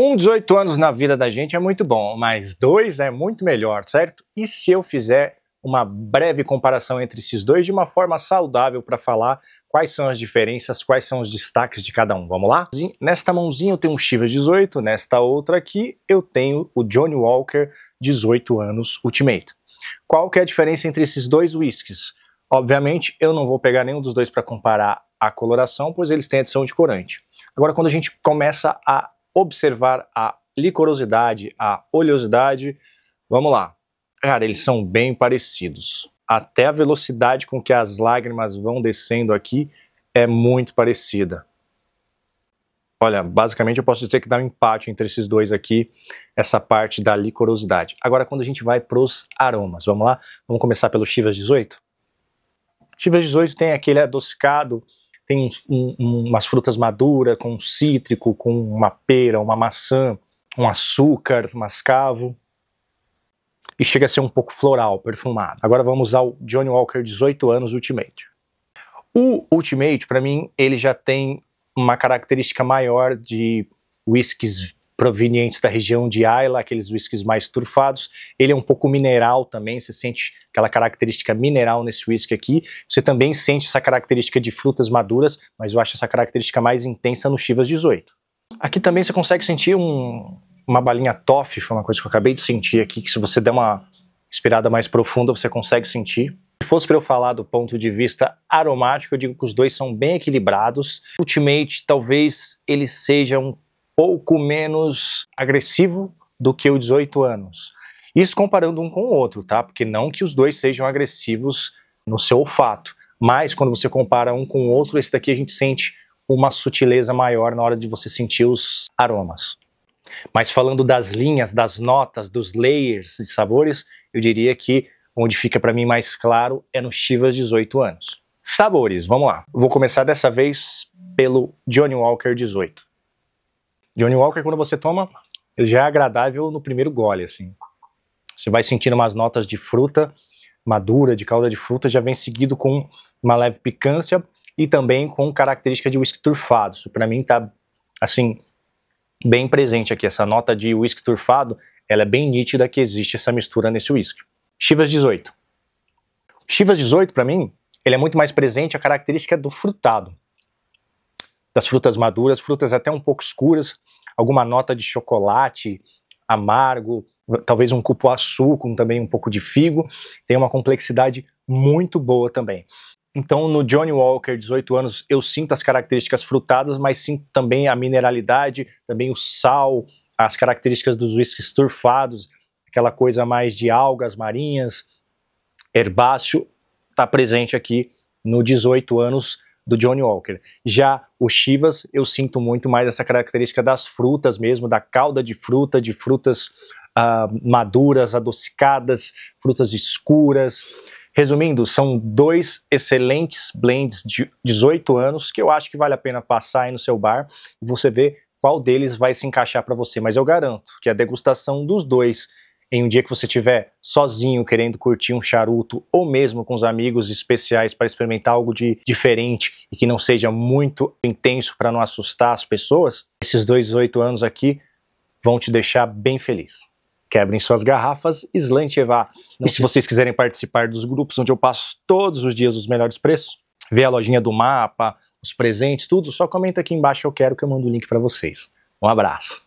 Um 18 anos na vida da gente é muito bom, mas dois é muito melhor, certo? E se eu fizer uma breve comparação entre esses dois de uma forma saudável para falar quais são as diferenças, quais são os destaques de cada um. Vamos lá? Nesta mãozinha eu tenho um Chivas 18, nesta outra aqui eu tenho o Johnny Walker 18 anos Ultimate. Qual que é a diferença entre esses dois whiskies? Obviamente eu não vou pegar nenhum dos dois para comparar a coloração, pois eles têm adição de corante. Agora quando a gente começa a observar a licorosidade, a oleosidade. Vamos lá. Cara, eles são bem parecidos. Até a velocidade com que as lágrimas vão descendo aqui é muito parecida. Olha, basicamente eu posso dizer que dá um empate entre esses dois aqui, essa parte da licorosidade. Agora, quando a gente vai para os aromas, vamos lá? Vamos começar pelo Chivas 18? Chivas 18 tem aquele adocicado tem um, umas frutas maduras com um cítrico, com uma pera, uma maçã, um açúcar, mascavo. E chega a ser um pouco floral, perfumado. Agora vamos ao Johnny Walker 18 anos Ultimate. O Ultimate, para mim, ele já tem uma característica maior de whiskies provenientes da região de Ayla, aqueles whiskies mais turfados. Ele é um pouco mineral também, você sente aquela característica mineral nesse whisky aqui. Você também sente essa característica de frutas maduras, mas eu acho essa característica mais intensa no Chivas 18. Aqui também você consegue sentir um, uma balinha toffee, foi uma coisa que eu acabei de sentir aqui, que se você der uma inspirada mais profunda, você consegue sentir. Se fosse para eu falar do ponto de vista aromático, eu digo que os dois são bem equilibrados. Ultimate, talvez ele seja um pouco menos agressivo do que o 18 anos. Isso comparando um com o outro, tá? Porque não que os dois sejam agressivos no seu olfato, mas quando você compara um com o outro, esse daqui a gente sente uma sutileza maior na hora de você sentir os aromas. Mas falando das linhas, das notas, dos layers de sabores, eu diria que onde fica para mim mais claro é no Chivas 18 anos. Sabores, vamos lá. Vou começar dessa vez pelo Johnny Walker 18. Johnny Walker, quando você toma, ele já é agradável no primeiro gole, assim. Você vai sentindo umas notas de fruta madura, de calda de fruta, já vem seguido com uma leve picância e também com característica de whisky turfado. Isso para mim tá, assim, bem presente aqui. Essa nota de whisky turfado, ela é bem nítida que existe essa mistura nesse whisky. Chivas 18. Chivas 18, para mim, ele é muito mais presente a característica do frutado das frutas maduras, frutas até um pouco escuras, alguma nota de chocolate amargo, talvez um cupuaçu com também um pouco de figo, tem uma complexidade muito boa também. Então, no Johnny Walker, 18 anos, eu sinto as características frutadas, mas sinto também a mineralidade, também o sal, as características dos whiskies turfados, aquela coisa mais de algas marinhas, herbáceo, está presente aqui no 18 anos do Johnny Walker. Já o Chivas, eu sinto muito mais essa característica das frutas mesmo, da calda de fruta, de frutas ah, maduras, adocicadas, frutas escuras. Resumindo, são dois excelentes blends de 18 anos que eu acho que vale a pena passar aí no seu bar e você ver qual deles vai se encaixar para você. Mas eu garanto que a degustação dos dois em um dia que você estiver sozinho, querendo curtir um charuto, ou mesmo com os amigos especiais para experimentar algo de diferente e que não seja muito intenso para não assustar as pessoas, esses dois oito anos aqui vão te deixar bem feliz. Quebrem suas garrafas, Eva. E se vocês quiserem participar dos grupos onde eu passo todos os dias os melhores preços, ver a lojinha do mapa, os presentes, tudo, só comenta aqui embaixo, eu quero que eu mando o link para vocês. Um abraço.